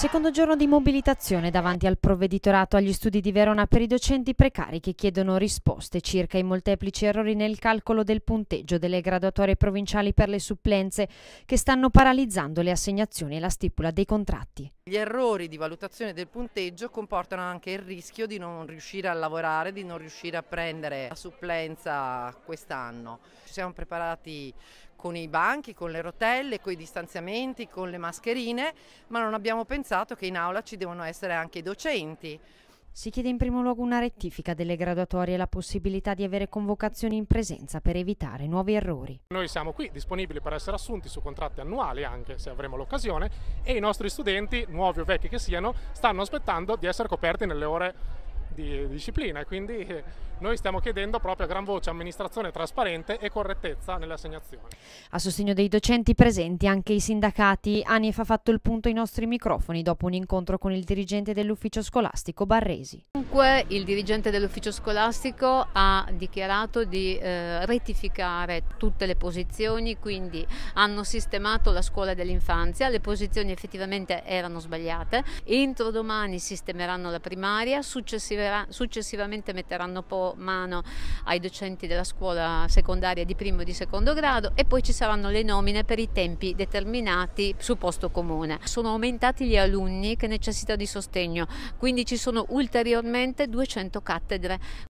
Secondo giorno di mobilitazione davanti al provveditorato agli studi di Verona per i docenti precari che chiedono risposte circa i molteplici errori nel calcolo del punteggio delle graduatorie provinciali per le supplenze che stanno paralizzando le assegnazioni e la stipula dei contratti. Gli errori di valutazione del punteggio comportano anche il rischio di non riuscire a lavorare, di non riuscire a prendere la supplenza quest'anno. Ci siamo preparati con i banchi, con le rotelle, con i distanziamenti, con le mascherine, ma non abbiamo pensato che in aula ci devono essere anche i docenti. Si chiede in primo luogo una rettifica delle graduatorie e la possibilità di avere convocazioni in presenza per evitare nuovi errori. Noi siamo qui disponibili per essere assunti su contratti annuali anche se avremo l'occasione e i nostri studenti, nuovi o vecchi che siano, stanno aspettando di essere coperti nelle ore di disciplina e quindi noi stiamo chiedendo proprio a gran voce amministrazione trasparente e correttezza nelle assegnazioni. A sostegno dei docenti presenti anche i sindacati, ANIF ha fatto il punto ai nostri microfoni dopo un incontro con il dirigente dell'ufficio scolastico Barresi. Dunque il dirigente dell'ufficio scolastico ha dichiarato di eh, rettificare tutte le posizioni, quindi hanno sistemato la scuola dell'infanzia, le posizioni effettivamente erano sbagliate, entro domani sistemeranno la primaria, successivamente successivamente metteranno mano ai docenti della scuola secondaria di primo e di secondo grado e poi ci saranno le nomine per i tempi determinati su posto comune. Sono aumentati gli alunni che necessitano di sostegno, quindi ci sono ulteriormente 200 cattedre,